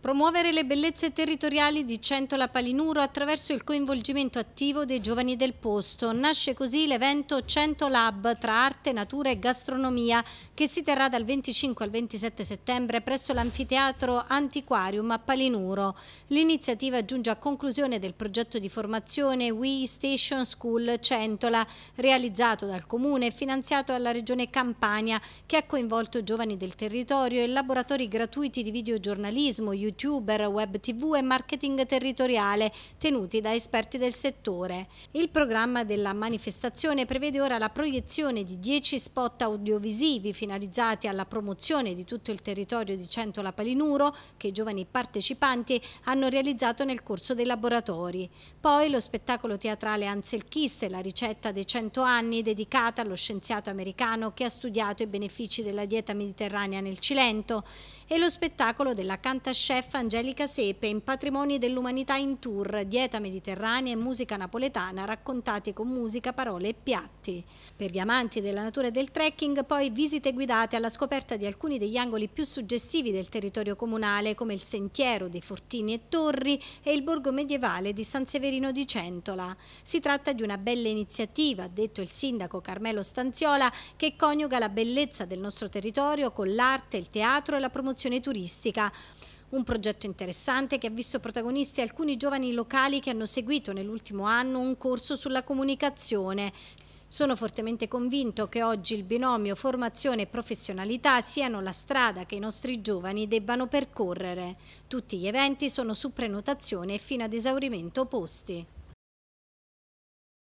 Promuovere le bellezze territoriali di Centola Palinuro attraverso il coinvolgimento attivo dei giovani del posto. Nasce così l'evento Centolab tra arte, natura e gastronomia che si terrà dal 25 al 27 settembre presso l'anfiteatro Antiquarium a Palinuro. L'iniziativa giunge a conclusione del progetto di formazione We Station School Centola realizzato dal comune e finanziato dalla regione Campania che ha coinvolto giovani del territorio e laboratori gratuiti di videogiornalismo, YouTube youtuber, web tv e marketing territoriale tenuti da esperti del settore. Il programma della manifestazione prevede ora la proiezione di 10 spot audiovisivi finalizzati alla promozione di tutto il territorio di Centola Palinuro che i giovani partecipanti hanno realizzato nel corso dei laboratori. Poi lo spettacolo teatrale Ansel Kiss e la ricetta dei 100 anni dedicata allo scienziato americano che ha studiato i benefici della dieta mediterranea nel Cilento e lo spettacolo della cantascena chef Angelica Sepe in Patrimoni dell'Umanità in Tour, dieta mediterranea e musica napoletana raccontati con musica, parole e piatti. Per gli amanti della natura e del trekking poi visite guidate alla scoperta di alcuni degli angoli più suggestivi del territorio comunale come il sentiero dei Fortini e Torri e il borgo medievale di San Severino di Centola. Si tratta di una bella iniziativa, ha detto il sindaco Carmelo Stanziola, che coniuga la bellezza del nostro territorio con l'arte, il teatro e la promozione turistica. Un progetto interessante che ha visto protagonisti alcuni giovani locali che hanno seguito nell'ultimo anno un corso sulla comunicazione. Sono fortemente convinto che oggi il binomio formazione e professionalità siano la strada che i nostri giovani debbano percorrere. Tutti gli eventi sono su prenotazione e fino ad esaurimento posti.